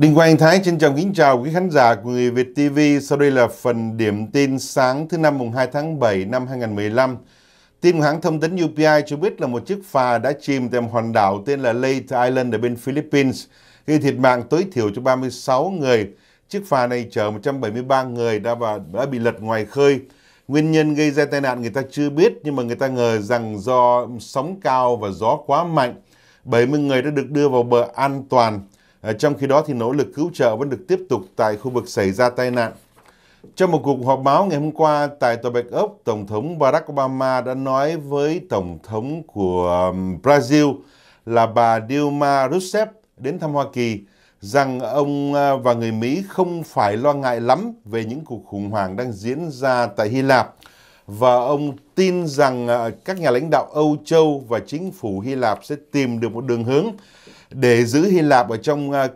Đinh Quang Thái xin chào kính chào quý khán giả của Người Việt TV. Sau đây là phần điểm tin sáng thứ năm mùng 2 tháng 7 năm 2015. Tin của hãng thông tấn UPI cho biết là một chiếc phà đã chìm tại hòn đảo tên là Leyte Island ở bên Philippines, gây thiệt mạng tối thiểu cho 36 người. Chiếc phà này chở 173 người đã, vào, đã bị lật ngoài khơi. Nguyên nhân gây ra tai nạn người ta chưa biết nhưng mà người ta ngờ rằng do sóng cao và gió quá mạnh. 70 người đã được đưa vào bờ an toàn. Ờ, trong khi đó thì nỗ lực cứu trợ vẫn được tiếp tục tại khu vực xảy ra tai nạn. Trong một cuộc họp báo ngày hôm qua tại Tòa Bạch Ốc, Tổng thống Barack Obama đã nói với Tổng thống của Brazil là bà Dilma Rousseff đến thăm Hoa Kỳ rằng ông ờ, và người Mỹ không phải lo ngại lắm về những cuộc khủng hoảng đang diễn ra tại Hy Lạp và ông tin rằng ờ, các nhà lãnh đạo Âu Châu và chính phủ Hy Lạp sẽ tìm được một đường hướng để giữ Hy Lạp ở trong à,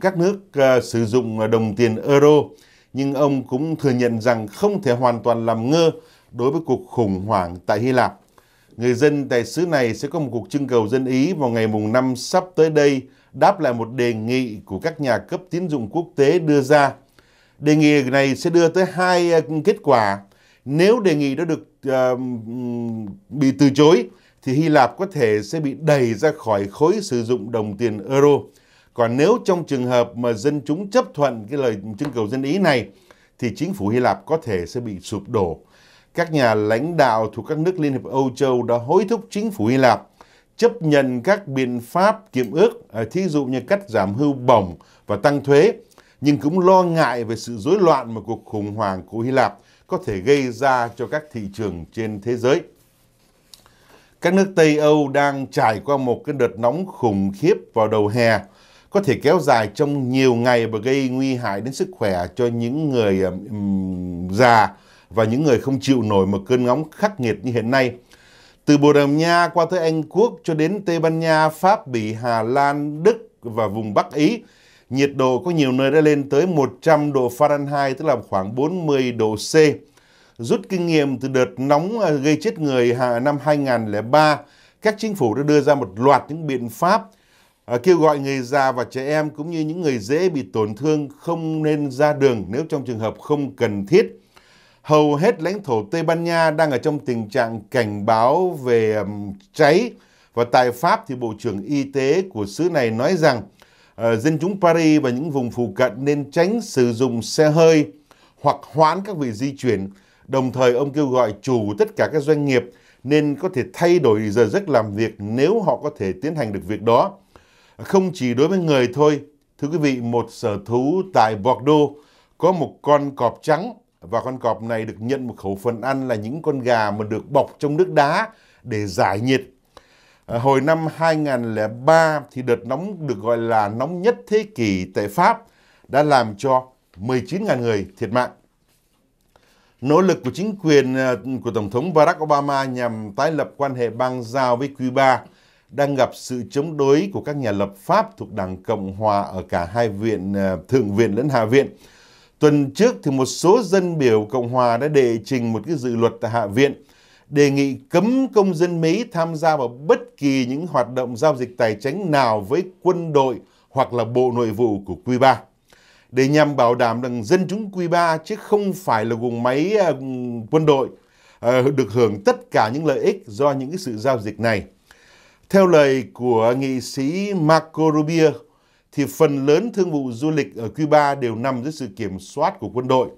các nước à, sử dụng đồng tiền euro. Nhưng ông cũng thừa nhận rằng không thể hoàn toàn làm ngơ đối với cuộc khủng hoảng tại Hy Lạp. Người dân tại xứ này sẽ có một cuộc trưng cầu dân Ý vào ngày mùng 5 sắp tới đây đáp lại một đề nghị của các nhà cấp tín dụng quốc tế đưa ra. Đề nghị này sẽ đưa tới hai à, kết quả. Nếu đề nghị đó được uh, bị từ chối thì Hy Lạp có thể sẽ bị đẩy ra khỏi khối sử dụng đồng tiền euro. Còn nếu trong trường hợp mà dân chúng chấp thuận cái lời trưng cầu dân ý này thì chính phủ Hy Lạp có thể sẽ bị sụp đổ. Các nhà lãnh đạo thuộc các nước Liên hiệp Âu Châu đã hối thúc chính phủ Hy Lạp chấp nhận các biện pháp kiểm ước, à, thí dụ như cắt giảm hưu bổng và tăng thuế, nhưng cũng lo ngại về sự rối loạn mà cuộc khủng hoảng của Hy Lạp có thể gây ra cho các thị trường trên thế giới. Các nước Tây Âu đang trải qua một cái đợt nóng khủng khiếp vào đầu hè, có thể kéo dài trong nhiều ngày và gây nguy hại đến sức khỏe cho những người um, già và những người không chịu nổi một cơn nóng khắc nghiệt như hiện nay. Từ Bồ Đào Nha qua tới Anh Quốc cho đến Tây Ban Nha, Pháp, Bỉ, Hà Lan, Đức và vùng Bắc Ý, nhiệt độ có nhiều nơi đã lên tới 100 độ Fahrenheit, tức là khoảng 40 độ C rút kinh nghiệm từ đợt nóng à, gây chết người năm 2003, các chính phủ đã đưa ra một loạt những biện pháp à, kêu gọi người già và trẻ em cũng như những người dễ bị tổn thương không nên ra đường nếu trong trường hợp không cần thiết. Hầu hết lãnh thổ Tây Ban Nha đang ở trong tình trạng cảnh báo về cháy và tại Pháp thì Bộ trưởng Y tế của xứ này nói rằng ờ, dân chúng Paris và những vùng phụ cận nên tránh sử dụng xe hơi hoặc hoãn các việc di chuyển Đồng thời ông kêu gọi chủ tất cả các doanh nghiệp nên có thể thay đổi giờ giấc làm việc nếu họ có thể tiến hành được việc đó. Không chỉ đối với người thôi, thưa quý vị, một sở thú tại Bordeaux có một con cọp trắng và con cọp này được nhận một khẩu phần ăn là những con gà mà được bọc trong nước đá để giải nhiệt. À, hồi năm 2003 thì đợt nóng được gọi là nóng nhất thế kỷ tại Pháp đã làm cho 19.000 người thiệt mạng. Nỗ lực của chính quyền ờ, của Tổng thống Barack Obama nhằm tái lập quan hệ bang giao với Cuba đang gặp sự chống đối của các nhà lập pháp thuộc Đảng Cộng Hòa ở cả hai viện ờ, Thượng viện lẫn Hạ viện. Tuần trước thì một số dân biểu Cộng Hòa đã đệ trình một cái dự luật tại Hạ viện đề nghị cấm công dân Mỹ tham gia vào bất kỳ những hoạt động giao dịch tài chính nào với quân đội hoặc là bộ nội vụ của Cuba để nhằm bảo đảm rằng dân chúng Cuba chứ không phải là vùng máy ờ, quân đội ờ, được hưởng tất cả những lợi ích do những cái sự giao dịch này. Theo lời của nghị sĩ Marco Rubio, thì phần lớn thương vụ du lịch ở Cuba đều nằm dưới sự kiểm soát của quân đội.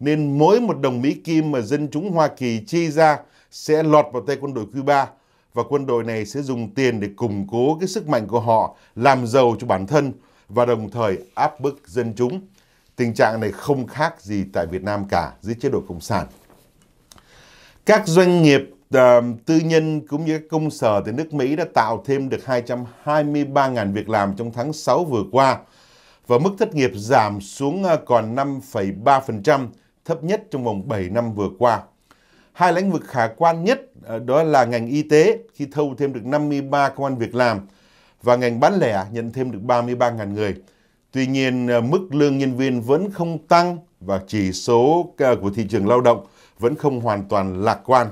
Nên mỗi một đồng Mỹ Kim mà dân chúng Hoa Kỳ chi ra sẽ lọt vào tay quân đội Cuba và quân đội này sẽ dùng tiền để củng cố cái sức mạnh của họ, làm giàu cho bản thân và đồng thời áp bức dân chúng. Tình trạng này không khác gì tại Việt Nam cả dưới chế độ Cộng sản. Các doanh nghiệp uh, tư nhân cũng như các công sở tại nước Mỹ đã tạo thêm được 223.000 việc làm trong tháng 6 vừa qua và mức thất nghiệp giảm xuống ờ, còn 5,3%, thấp nhất trong vòng 7 năm vừa qua. Hai lĩnh vực khả quan nhất ờ, đó là ngành y tế khi thâu thêm được 53 công an việc làm và ngành bán lẻ nhận thêm được 33.000 người. Tuy nhiên, à, mức lương nhân viên vẫn không tăng và chỉ số à, của thị trường lao động vẫn không hoàn toàn lạc quan.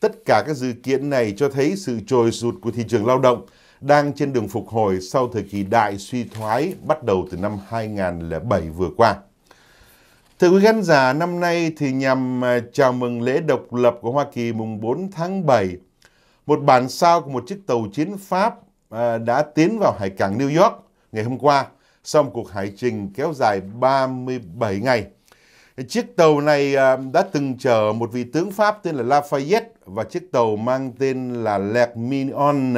Tất cả các dự kiến này cho thấy sự trồi sụt của thị trường lao động đang trên đường phục hồi sau thời kỳ đại suy thoái bắt đầu từ năm 2007 vừa qua. Thưa quý khán giả, năm nay thì nhằm à, chào mừng lễ độc lập của Hoa Kỳ mùng 4 tháng 7, một bản sao của một chiếc tàu chiến Pháp Ờ, đã tiến vào hải cảng New York ngày hôm qua sau một cuộc hải trình kéo dài 37 ngày. Chiếc tàu này ờ, đã từng chở một vị tướng Pháp tên là Lafayette và chiếc tàu mang tên là Lec Mignon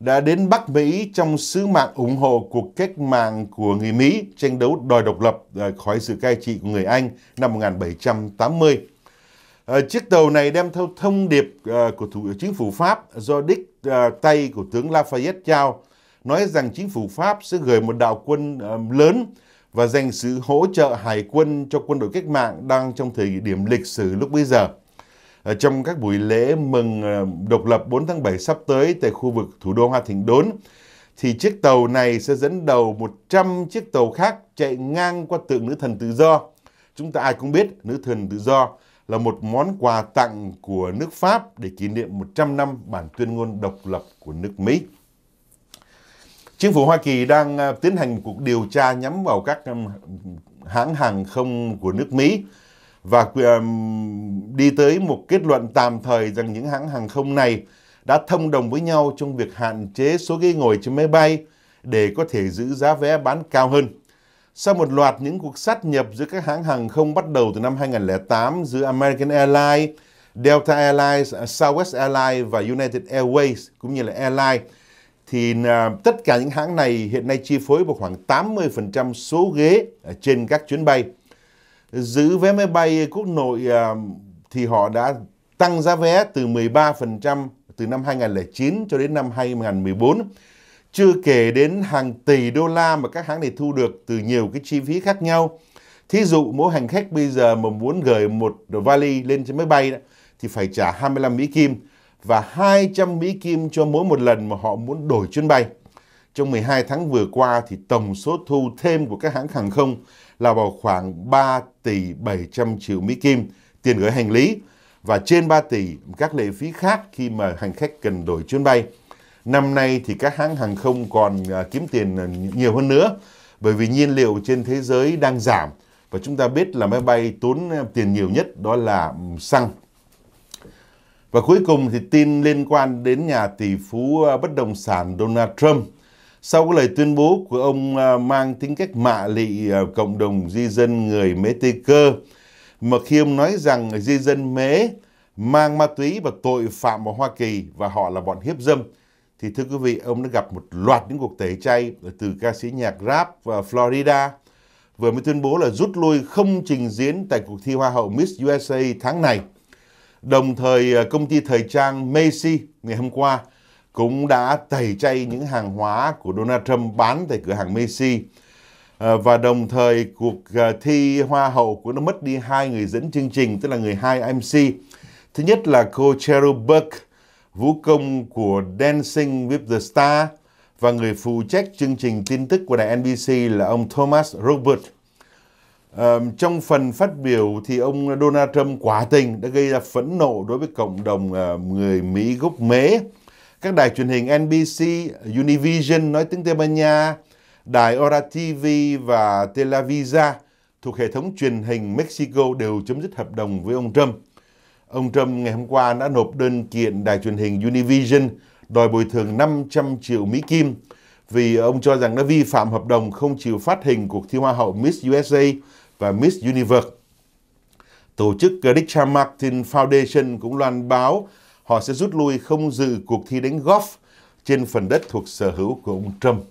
đã đến Bắc Mỹ trong sứ mạng ủng hộ cuộc cách mạng của người Mỹ tranh đấu đòi độc lập ờ, khỏi sự cai trị của người Anh năm 1780. Chiếc tàu này đem theo thông điệp của thủ, chính phủ Pháp do Dick À, tay của tướng Lafayette trao nói rằng chính phủ Pháp sẽ gửi một đạo quân à, lớn và dành sự hỗ trợ hải quân cho quân đội cách mạng đang trong thời điểm lịch sử lúc bây giờ. À, trong các buổi lễ mừng độc lập 4 tháng 7 sắp tới tại khu vực thủ đô Hoa Thịnh Đốn, thì chiếc tàu này sẽ dẫn đầu 100 chiếc tàu khác chạy ngang qua tượng nữ thần tự do. Chúng ta ai cũng biết nữ thần tự do là một món quà tặng của nước Pháp để kỷ niệm 100 năm bản tuyên ngôn độc lập của nước Mỹ. Chính phủ Hoa Kỳ đang à, tiến hành cuộc điều tra nhắm vào các hãng hàng không của nước Mỹ và đi tới một kết luận tạm thời rằng những hãng hàng không này đã thông đồng với nhau trong việc hạn chế số ghế ngồi trên máy bay để có thể giữ giá vé bán cao hơn. Sau một loạt những cuộc sát nhập giữa các hãng hàng không bắt đầu từ năm 2008 giữa American Airlines, Delta Airlines, Southwest Airlines và United Airways cũng như là Airlines thì à, tất cả những hãng này hiện nay chi phối vào khoảng 80% số ghế trên các chuyến bay. Giữ vé máy bay quốc nội à, thì họ đã tăng giá vé từ 13% từ năm 2009 cho đến năm 2014 chưa kể đến hàng tỷ đô la mà các hãng này thu được từ nhiều cái chi phí khác nhau. Thí dụ mỗi hành khách bây giờ mà muốn gửi một vali lên trên máy bay đó, thì phải trả 25 Mỹ Kim và 200 Mỹ Kim cho mỗi một lần mà họ muốn đổi chuyến bay. Trong 12 tháng vừa qua thì tổng số thu thêm của các hãng hàng không là vào khoảng 3 tỷ 700 triệu Mỹ Kim tiền gửi hành lý và trên 3 tỷ các lệ phí khác khi mà hành khách cần đổi chuyến bay. Năm nay thì các hãng hàng không còn à, kiếm tiền à, nhiều hơn nữa bởi vì nhiên liệu trên thế giới đang giảm và chúng ta biết là máy bay tốn à, tiền nhiều nhất đó là xăng. Và cuối cùng thì tin liên quan đến nhà tỷ phú bất động sản Donald Trump. Sau cái lời tuyên bố của ông mang tính cách mạ lị cộng đồng di dân người Mế Tây Cơ, mà khi ông nói rằng di dân Mế mang ma túy và tội phạm vào Hoa Kỳ và họ là bọn hiếp dâm, thì thưa quý vị ông đã gặp một loạt những cuộc tẩy chay từ ca sĩ nhạc rap và Florida vừa mới tuyên bố là rút lui không trình diễn tại cuộc thi Hoa hậu Miss USA tháng này. Đồng thời à, công ty thời trang Macy ngày hôm qua cũng đã tẩy chay những hàng hóa của Donald Trump bán tại cửa hàng Macy. À, và đồng thời cuộc à, thi Hoa hậu cũng đã mất đi hai người dẫn chương trình, tức là người hai MC. Thứ nhất là cô Cheryl Burke vũ công của Dancing with the Star và người phụ trách chương trình tin tức của đài NBC là ông Thomas Robert. Um, trong phần phát biểu thì ông Donald Trump quả tình đã gây ra phẫn nộ đối với cộng đồng uh, người Mỹ gốc Mế. Các đài truyền hình NBC, Univision nói tiếng Tây Ban Nha, đài Ora TV và Televisa thuộc hệ thống truyền hình Mexico đều chấm dứt hợp đồng với ông Trump. Ông Trump ngày hôm qua đã nộp đơn kiện đài truyền hình Univision đòi bồi thường 500 triệu Mỹ Kim vì ông cho rằng đã vi phạm hợp đồng không chịu phát hình cuộc thi Hoa hậu Miss USA và Miss Universe. Tổ chức Richard Martin Foundation cũng loan báo họ sẽ rút lui không dự cuộc thi đánh golf trên phần đất thuộc sở hữu của ông Trump.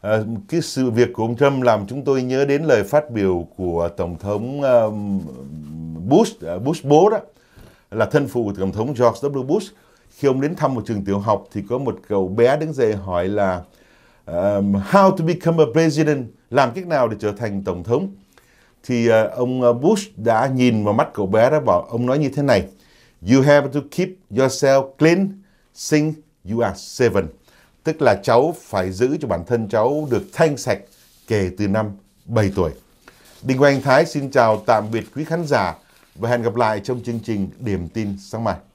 À, cái sự việc của ông Trump làm chúng tôi nhớ đến lời phát biểu của Tổng thống um, Bush, à, Bush bố đó, là thân phụ của Tổng thống George W. Bush. Khi ông đến thăm một trường tiểu học thì có một cậu bé đứng dậy hỏi là um, How to become a president? Làm cách nào để trở thành Tổng thống? Thì uh, ông ờ, Bush đã nhìn vào mắt cậu bé đó bảo ông nói như thế này You have to keep yourself clean since you are seven. Tức là cháu phải giữ cho bản thân cháu được thanh sạch kể từ năm 7 tuổi. Đinh Quang Thái xin chào tạm biệt quý khán giả và hẹn gặp lại trong chương trình Điểm tin sáng mai.